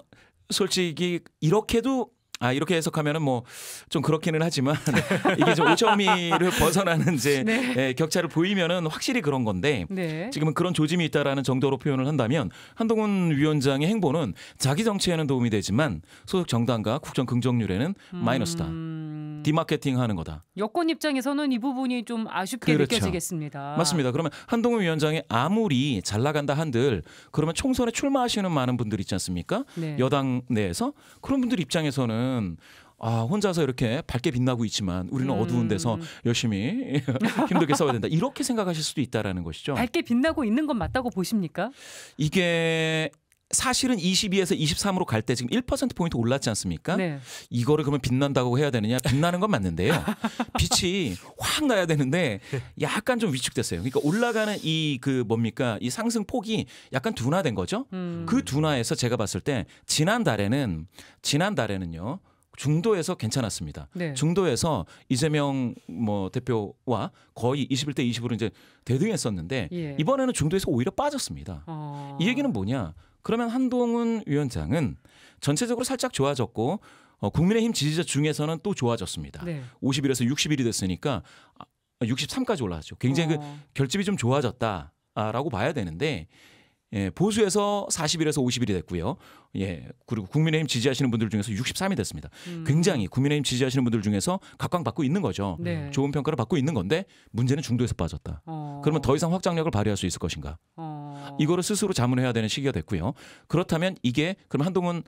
솔직히 이렇게도 아 이렇게 해석하면은 뭐 좀 그렇기는 하지만 이게 좀 오점이를 벗어나는 이제 네. 예, 격차를 보이면은 확실히 그런 건데 네. 지금은 그런 조짐이 있다라는 정도로 표현을 한다면 한동훈 위원장의 행보는 자기 정치에는 도움이 되지만 소속 정당과 국정 긍정률에는 마이너스다. 음... 음. 디마케팅 하는 거다. 여권 입장에서는 이 부분이 좀 아쉽게 그렇죠. 느껴지겠습니다. 맞습니다. 그러면 한동훈 위원장이 아무리 잘 나간다 한들 그러면 총선에 출마하시는 많은 분들 있지 않습니까? 네. 여당 내에서 그런 분들 입장에서는 아 혼자서 이렇게 밝게 빛나고 있지만 우리는 음. 어두운 데서 열심히 힘들게 싸워야 된다 이렇게 생각하실 수도 있다라는 것이죠. 밝게 빛나고 있는 건 맞다고 보십니까? 이게 사실은 22에서 23으로 갈 때 지금 1% 포인트 올랐지 않습니까? 네. 이거를 그러면 빛난다고 해야 되느냐? 빛나는 건 맞는데요. 빛이 확 나야 되는데 약간 좀 위축됐어요. 그러니까 올라가는 이 그 뭡니까? 이 상승 폭이 약간 둔화된 거죠. 음. 그 둔화에서 제가 봤을 때 지난달에는 지난달에는요. 중도에서 괜찮았습니다. 네. 중도에서 이재명 뭐 대표와 거의 21대 20으로 이제 대등했었는데 예. 이번에는 중도에서 오히려 빠졌습니다. 어... 이 얘기는 뭐냐? 그러면 한동훈 위원장은 전체적으로 살짝 좋아졌고 어, 국민의힘 지지자 중에서는 또 좋아졌습니다. 네. 51에서 61이 됐으니까 63까지 아, 올라왔죠. 굉장히 그 어. 그 결집이 좀 좋아졌다라고 봐야 되는데 예, 보수에서 4 0일에서5 0일이 됐고요. 예, 그리고 국민의힘 지지하시는 분들 중에서 63이 됐습니다. 음. 굉장히 국민의힘 지지하시는 분들 중에서 각광받고 있는 거죠. 네. 좋은 평가를 받고 있는 건데 문제는 중도에서 빠졌다. 어. 그러면 더 이상 확장력을 발휘할 수 있을 것인가? 어. 이거를 스스로 자문해야 되는 시기가 됐고요. 그렇다면 이게 그럼 한동훈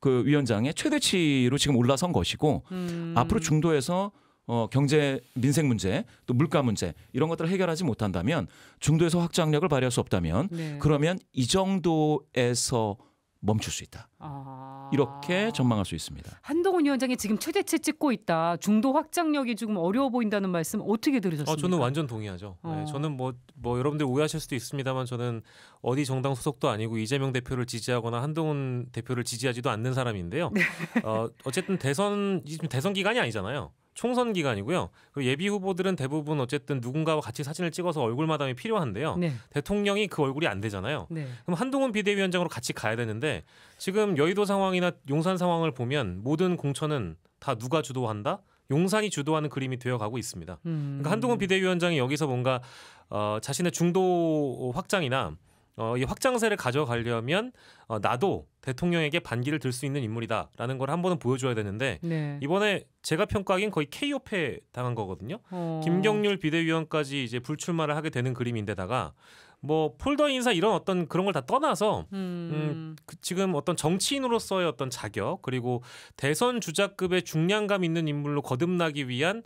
그 위원장의 최대치로 지금 올라선 것이고 음. 앞으로 중도에서 어, 경제 민생 문제 또 물가 문제 이런 것들을 해결하지 못한다면 중도에서 확장력을 발휘할 수 없다면 네. 그러면 이 정도에서 멈출 수 있다. 아... 이렇게 전망할 수 있습니다. 한동훈 위원장이 지금 최대치 찍고 있다. 중도 확장력이 지금 어려워 보인다는 말씀 어떻게 들으셨습니까? 아, 저는 완전 동의하죠. 네, 어... 네, 저는 뭐, 뭐 여러분들 오해하실 수도 있습니다만 저는 어디 정당 소속도 아니고 이재명 대표를 지지하거나 한동훈 대표를 지지하지도 않는 사람인데요. 네. 어, 어쨌든 대선 지금 대선 기간이 아니잖아요. 총선 기간이고요. 그리고 예비 후보들은 대부분 어쨌든 누군가와 같이 사진을 찍어서 얼굴 마담이 필요한데요. 네. 대통령이 그 얼굴이 안 되잖아요. 네. 그럼 한동훈 비대위원장으로 같이 가야 되는데 지금 여의도 상황이나 용산 상황을 보면 모든 공천은 다 누가 주도한다? 용산이 주도하는 그림이 되어가고 있습니다. 음. 그러니까 한동훈 음. 비대위원장이 여기서 뭔가 어, 자신의 중도 확장이나 어, 이 확장세를 가져가려면 어, 나도 대통령에게 반기를 들 수 있는 인물이다라는 걸 한 번은 보여줘야 되는데 네. 이번에 제가 평가하기엔 거의 KO패 당한 거거든요. 어. 김경률 비대위원까지 이제 불출마를 하게 되는 그림인데다가 뭐 폴더 인사 이런 어떤 그런 걸 다 떠나서 음. 음그 지금 어떤 정치인으로서의 어떤 자격 그리고 대선 주자급의 중량감 있는 인물로 거듭나기 위한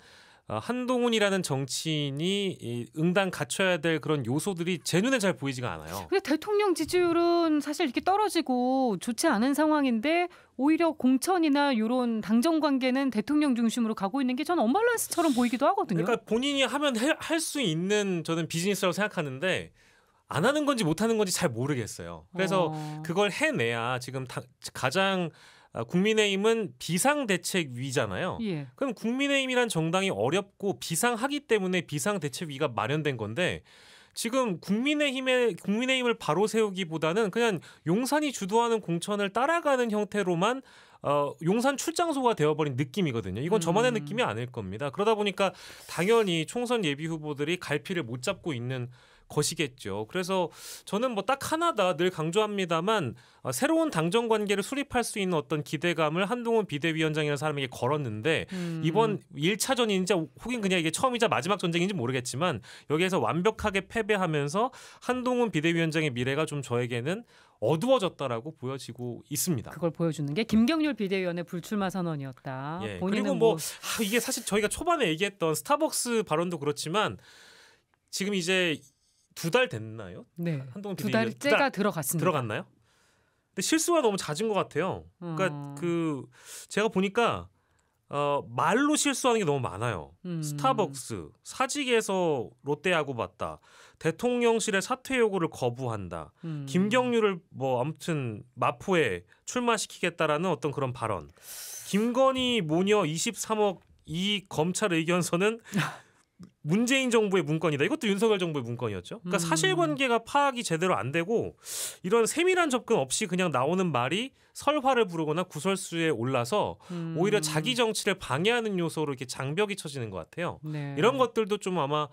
어, 한동훈이라는 정치인이 응당 갖춰야 될 그런 요소들이 제 눈에 잘 보이지가 않아요. 근데 대통령 지지율은 사실 이렇게 떨어지고 좋지 않은 상황인데 오히려 공천이나 이런 당정 관계는 대통령 중심으로 가고 있는 게 저는 언밸런스처럼 보이기도 하거든요. 그러니까 본인이 하면 할 수 있는 저는 비즈니스라고 생각하는데 안 하는 건지 못 하는 건지 잘 모르겠어요. 그래서 어... 그걸 해내야 지금 다, 가장 아, 국민의힘은 비상대책위잖아요. 예. 그럼 국민의힘이란 정당이 어렵고 비상하기 때문에 비상대책위가 마련된 건데 지금 국민의힘의 국민의힘을 바로 세우기보다는 그냥 용산이 주도하는 공천을 따라가는 형태로만 어, 용산 출장소가 되어버린 느낌이거든요. 이건 저만의 음. 느낌이 아닐 겁니다. 그러다 보니까 당연히 총선 예비 후보들이 갈피를 못 잡고 있는 것이겠죠. 그래서 저는 뭐 딱 하나다 늘 강조합니다만 어, 새로운 당정 관계를 수립할 수 있는 어떤 기대감을 한동훈 비대위원장이라는 사람에게 걸었는데 음. 이번 1차전인지 혹은 그냥 이게 처음이자 마지막 전쟁인지 모르겠지만 여기에서 완벽하게 패배하면서 한동훈 비대위원장의 미래가 좀 저에게는 어두워졌다라고 보여지고 있습니다. 그걸 보여주는 게 김경률 비대위원의 불출마 선언이었다. 예, 그리고 뭐, 뭐... 아, 이게 사실 저희가 초반에 얘기했던 스타벅스 발언도 그렇지만 지금 이제 두달 됐나요? 네. 한동훈 두 달째가 달, 들어갔습니다. 들어갔나요? 근데 실수가 너무 잦은 것 같아요. 그러니까 어... 그 제가 보니까 어, 말로 실수하는 게 너무 많아요. 음... 스타벅스 사직에서 롯데하고 봤다. 대통령실의 사퇴 요구를 거부한다. 음... 김경률을 뭐 아무튼 마포에 출마시키겠다라는 어떤 그런 발언. 김건희 모녀 23억 이 검찰 의견서는 문재인 정부의 문건이다. 이것도 윤석열 정부의 문건이었죠. 그러니까 음. 사실관계가 파악이 제대로 안 되고 이런 세밀한 접근 없이 그냥 나오는 말이 설화를 부르거나 구설수에 올라서 음. 오히려 자기 정치를 방해하는 요소로 이렇게 장벽이 쳐지는 것 같아요. 네. 이런 것들도 좀 아마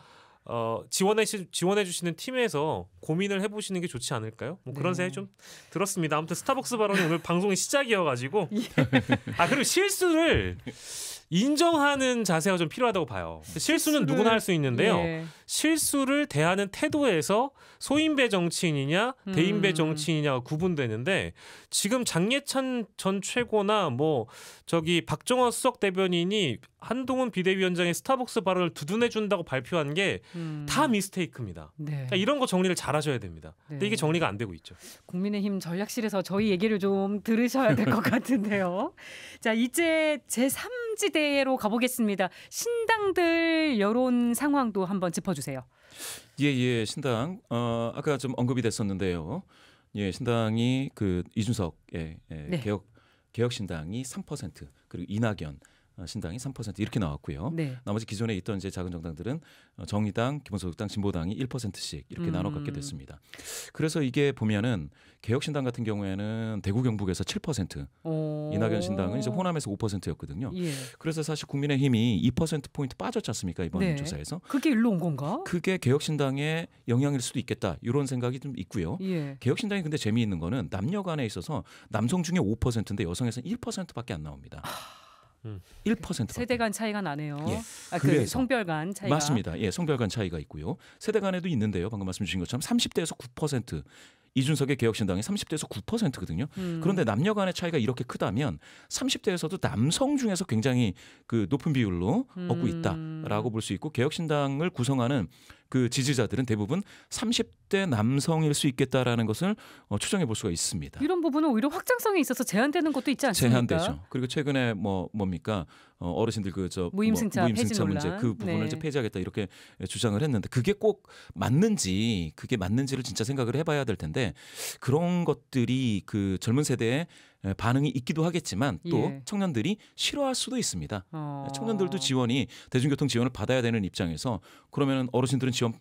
어, 지원해 지원해 주시는 팀에서 고민을 해보시는 게 좋지 않을까요? 뭐 그런 네. 생각이 좀 들었습니다. 아무튼 스타벅스 발언이 오늘 방송의 시작이어가지고 예. 아 그리고 실수를 인정하는 자세가 좀 필요하다고 봐요. 실수는 누구나 할 수 있는데요. 예. 실수를 대하는 태도에서 소인배 정치인이냐 음. 대인배 음. 정치인이냐가 구분되는데 지금 장예찬 전 최고나 뭐 저기 박정화 수석 대변인이 한동훈 비대위원장의 스타벅스 발언을 두둔해 준다고 발표한 게다 음. 미스테이크입니다. 네. 그러니까 이런 거 정리를 잘 하셔야 됩니다. 네. 근데 이게 네. 정리가 안 되고 있죠. 국민의힘 전략실에서 저희 얘기를 좀 들으셔야 될 것 같은데요. 자, 이제 제3지대 시대로 가보겠습니다. 신당들 여론 상황도 한번 짚어주세요. 예, 예, 신당. 어, 아까 좀 언급이 됐었는데요. 예, 신당이 그 이준석 예, 예 네. 개혁 개혁신당이 3% 그리고 이낙연 어, 신당이 3% 이렇게 나왔고요. 네. 나머지 기존에 있던 이제 작은 정당들은 어, 정의당, 기본소득당, 진보당이 1%씩 이렇게 음. 나눠 갖게 음. 됐습니다. 그래서 이게 보면은 개혁신당 같은 경우에는 대구 경북에서 7% 오. 이낙연 신당은 이제 호남에서 5%였거든요. 예. 그래서 사실 국민의힘이 2% 포인트 빠졌지 않습니까 이번 네. 조사에서? 그게 일로 온 건가? 그게 개혁신당의 영향일 수도 있겠다 이런 생각이 좀 있고요. 예. 개혁신당이 근데 재미있는 거는 남녀간에 있어서 남성 중에 5%인데 여성에서는 1%밖에 안 나옵니다. 하. 아. 1% 세대 간 차이가 나네요. 예. 아, 그 성별 간 차이가 맞습니다. 예, 성별 간 차이가 있고요. 세대 간에도 있는데요. 방금 말씀 주신 것처럼 30대에서 9% 이준석의 개혁신당이 30대에서 9%거든요. 음. 그런데 남녀 간의 차이가 이렇게 크다면 30대에서도 남성 중에서 굉장히 그 높은 비율로 음. 얻고 있다라고 볼 수 있고 개혁신당을 구성하는 그 지지자들은 대부분 30대 남성일 수 있겠다라는 것을 어, 추정해 볼 수가 있습니다. 이런 부분은 오히려 확장성이 있어서 제한되는 것도 있지 않습니까? 제한되죠. 그리고 최근에 뭐 뭡니까 어, 어르신들 그저 무임승차, 뭐, 무임승차 문제 그 부분을 네. 이제 폐지하겠다 이렇게 주장을 했는데 그게 꼭 맞는지 그게 맞는지를 진짜 생각을 해봐야 될 텐데 그런 것들이 그 젊은 세대에 반응이 있기도 하겠지만 또 예. 청년들이 싫어할 수도 있습니다. 어... 청년들도 지원이 대중교통 지원을 받아야 되는 입장에서 그러면 어르신들은 지원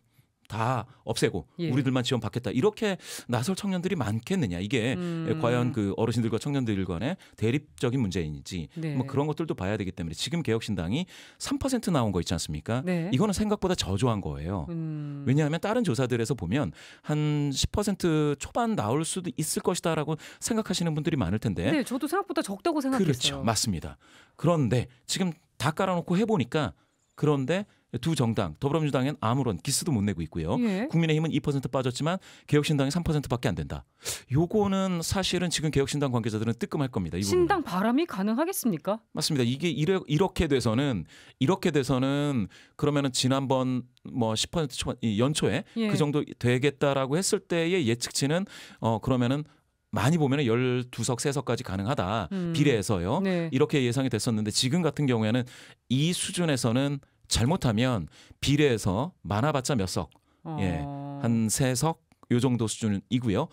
다 없애고 예. 우리들만 지원 받겠다 이렇게 나설 청년들이 많겠느냐 이게 음. 과연 그 어르신들과 청년들 간의 대립적인 문제인지 네. 뭐 그런 것들도 봐야 되기 때문에 지금 개혁신당이 3% 나온 거 있지 않습니까? 네. 이거는 생각보다 저조한 거예요. 음. 왜냐하면 다른 조사들에서 보면 한 10% 초반 나올 수도 있을 것이다라고 생각하시는 분들이 많을 텐데. 네, 저도 생각보다 적다고 생각했어요. 그렇죠, 맞습니다. 그런데 지금 다 깔아놓고 해보니까 그런데 두 정당 더불어민주당엔 아무런 기스도 못 내고 있고요. 예. 국민의힘은 2% 빠졌지만 개혁신당이 3%밖에 안 된다. 요거는 사실은 지금 개혁신당 관계자들은 뜨끔할 겁니다. 신당 바람이 가능하겠습니까? 맞습니다. 이게 이래, 이렇게 돼서는 이렇게 돼서는 그러면은 지난번 뭐 10% 초반 연초에 예. 그 정도 되겠다라고 했을 때의 예측치는 어 그러면은 많이 보면 은 12석, 3석까지 가능하다. 음. 비례해서요. 네. 이렇게 예상이 됐었는데 지금 같은 경우에는 이 수준에서는 잘못하면 비례해서 많아봤자 몇 석, 예, 어... 예, 한 세 석 요 정도 수준이고요.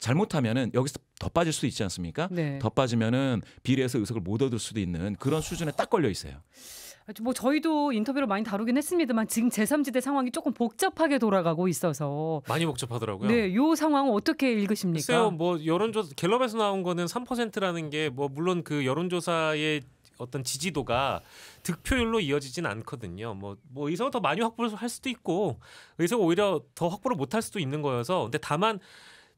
잘못하면은 여기서 더 빠질 수도 있지 않습니까? 네. 더 빠지면은 비례해서 의석을 못 얻을 수도 있는 그런 수준에 딱 걸려 있어요. 아, 뭐 저희도 인터뷰를 많이 다루긴 했습니다만 지금 제3지대 상황이 조금 복잡하게 돌아가고 있어서 많이 복잡하더라고요. 네, 요 상황 어떻게 읽으십니까? 글쎄요, 뭐 여론조사 갤럽에서 나온 거는 3%라는 게 뭐 물론 그 여론조사의 어떤 지지도가 득표율로 이어지진 않거든요. 뭐, 뭐 의석을 더 많이 확보할 수도 있고 의석 오히려 더 확보를 못할 수도 있는 거여서 근데 다만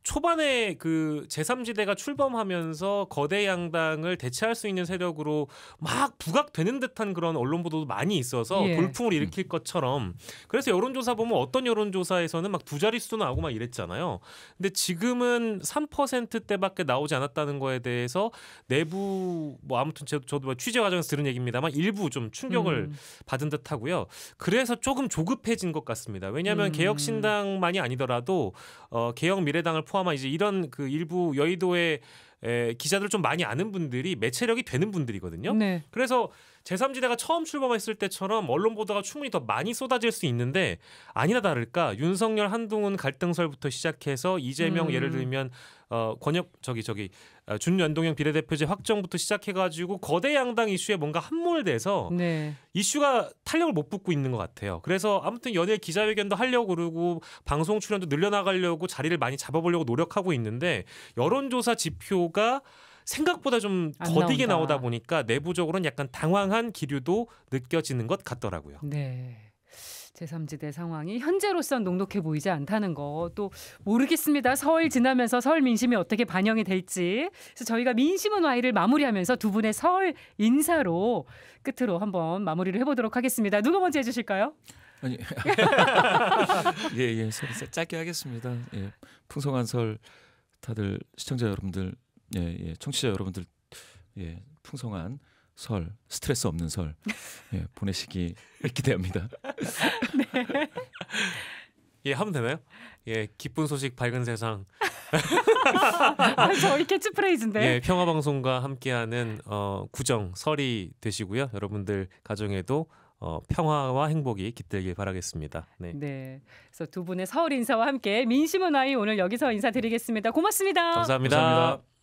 초반에 그 제3지대가 출범하면서 거대 양당을 대체할 수 있는 세력으로 막 부각되는 듯한 그런 언론 보도도 많이 있어서 예. 돌풍을 음. 일으킬 것처럼 그래서 여론조사 보면 어떤 여론조사에서는 막 두 자릿수 나오고 막 이랬잖아요. 근데 지금은 3%대밖에 나오지 않았다는 거에 대해서 내부 뭐 아무튼 저도 뭐 취재 과정에서 들은 얘기입니다만 일부 좀 충격을 음. 받은 듯하고요. 그래서 조금 조급해진 것 같습니다. 왜냐하면 음. 개혁신당만이 아니더라도 어, 개혁미래당을 포함 포함한 이제 이런 그 일부 여의도의 에, 기자들 좀 많이 아는 분들이 매체력이 되는 분들이거든요. 네. 그래서 제3지대가 처음 출범했을 때처럼 언론 보도가 충분히 더 많이 쏟아질 수 있는데 아니나 다를까 윤석열 한동훈 갈등설부터 시작해서 이재명 음. 예를 들면 어 권역 저기 저기 어, 준연동형 비례대표제 확정부터 시작해가지고 거대 양당 이슈에 뭔가 함몰돼서 네. 이슈가 탄력을 못 붙고 있는 것 같아요. 그래서 아무튼 연예 기자회견도 하려고 그러고 방송 출연도 늘려나가려고 자리를 많이 잡아보려고 노력하고 있는데 여론조사 지표가 생각보다 좀거디게나오다 보니까 내부적으로는 약간 당황한 기류도 느껴지는 것 같더라고요. 네. 제3지대 상황이 현재로선 녹록해 보이지 않다는 거 또 모르겠습니다. 설 지나면서 설 민심이 어떻게 반영이 될지. 그래서 저희가 민심은 와이를 마무리하면서 두 분의 설 인사로 끝으로 한번 마무리를 해보도록 하겠습니다. 누가 먼저 해주실까요? 아니 예예 예, 예. 짧게 하겠습니다. 예, 풍성한 설 다들 시청자 여러분들 예, 예. 청취자 여러분들 예, 풍성한 설 스트레스 없는 설 예, 보내시기 기대합니다. 네. 예, 하면 되나요? 예, 기쁜 소식 밝은 세상. 아, 저희 캐치프레이즈인데. 예, 평화 방송과 함께하는 어, 구정 설이 되시고요. 여러분들 가정에도 어, 평화와 행복이 깃들길 바라겠습니다. 네. 네. 그래서 두 분의 서울 인사와 함께 민심은 아이 오늘 여기서 인사드리겠습니다. 고맙습니다 감사합니다. 감사합니다.